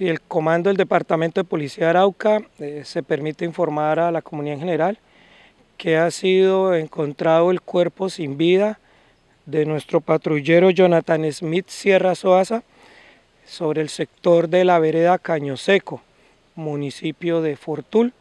el comando del Departamento de Policía de Arauca eh, se permite informar a la comunidad en general que ha sido encontrado el cuerpo sin vida de nuestro patrullero Jonathan Smith Sierra Soaza sobre el sector de la vereda Caño Seco, municipio de Fortul.